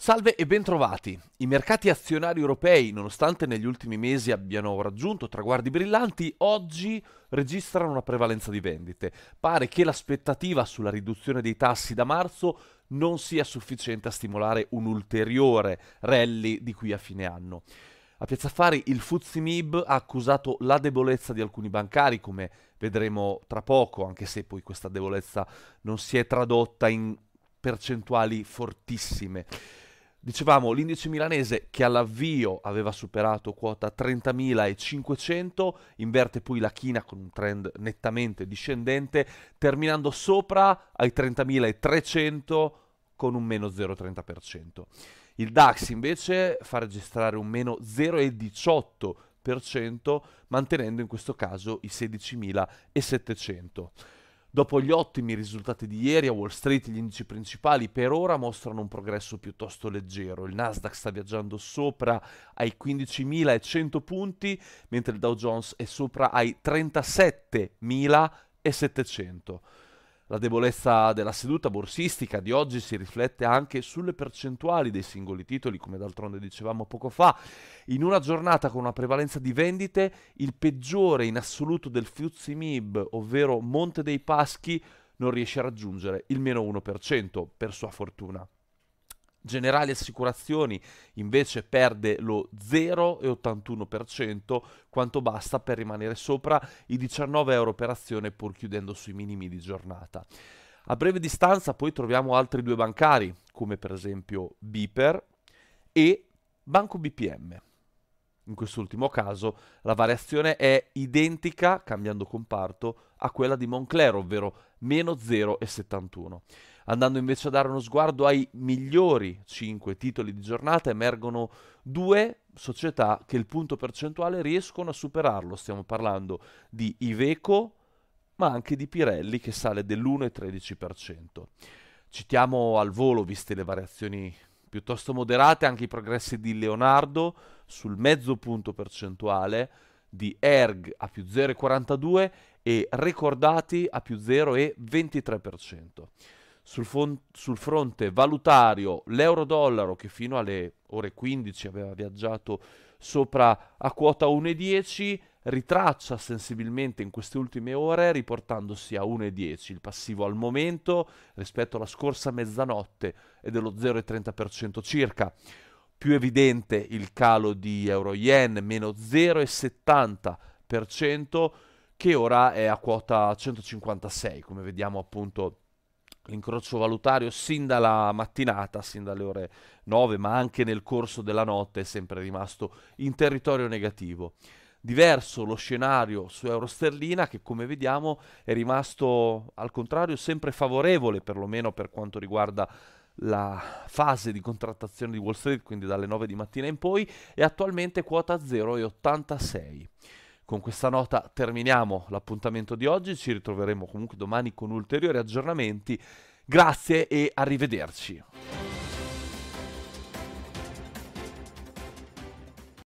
Salve e bentrovati. I mercati azionari europei, nonostante negli ultimi mesi abbiano raggiunto traguardi brillanti, oggi registrano una prevalenza di vendite. Pare che l'aspettativa sulla riduzione dei tassi da marzo non sia sufficiente a stimolare un ulteriore rally di qui a fine anno. A Piazza Affari il Fuzzi Mib ha accusato la debolezza di alcuni bancari, come vedremo tra poco, anche se poi questa debolezza non si è tradotta in percentuali fortissime. Dicevamo l'indice milanese che all'avvio aveva superato quota 30.500, inverte poi la china con un trend nettamente discendente, terminando sopra ai 30.300 con un meno 0,30%. Il DAX invece fa registrare un meno 0,18%, mantenendo in questo caso i 16.700. Dopo gli ottimi risultati di ieri a Wall Street, gli indici principali per ora mostrano un progresso piuttosto leggero. Il Nasdaq sta viaggiando sopra ai 15.100 punti, mentre il Dow Jones è sopra ai 37.700. La debolezza della seduta borsistica di oggi si riflette anche sulle percentuali dei singoli titoli, come d'altronde dicevamo poco fa. In una giornata con una prevalenza di vendite, il peggiore in assoluto del Fiuzzi Mib, ovvero Monte dei Paschi, non riesce a raggiungere il meno 1%, per sua fortuna. Generali Assicurazioni invece perde lo 0,81%, quanto basta per rimanere sopra i 19 euro per azione pur chiudendo sui minimi di giornata. A breve distanza poi troviamo altri due bancari, come per esempio Biper e Banco BPM. In quest'ultimo caso la variazione è identica, cambiando comparto, a quella di Moncler, ovvero meno 0,71. Andando invece a dare uno sguardo ai migliori 5 titoli di giornata, emergono due società che il punto percentuale riescono a superarlo. Stiamo parlando di Iveco, ma anche di Pirelli che sale dell'1,13%. Citiamo al volo, viste le variazioni piuttosto moderate anche i progressi di Leonardo sul mezzo punto percentuale, di ERG a più 0,42 e Recordati a più 0,23%. Sul, fon- sul fronte valutario l'euro-dollaro che fino alle ore 15 aveva viaggiato sopra a quota 1,10 ritraccia sensibilmente in queste ultime ore riportandosi a 1,10 il passivo al momento rispetto alla scorsa mezzanotte è dello 0,30% circa. Più evidente il calo di euro-yen, meno 0,70% che ora è a quota 156, come vediamo appunto l'incrocio valutario sin dalla mattinata, sin dalle ore 9, ma anche nel corso della notte è sempre rimasto in territorio negativo diverso lo scenario su euro sterlina che come vediamo è rimasto al contrario sempre favorevole perlomeno per quanto riguarda la fase di contrattazione di Wall Street, quindi dalle 9 di mattina in poi, è attualmente quota 0,86. Con questa nota terminiamo l'appuntamento di oggi, ci ritroveremo comunque domani con ulteriori aggiornamenti. Grazie e arrivederci.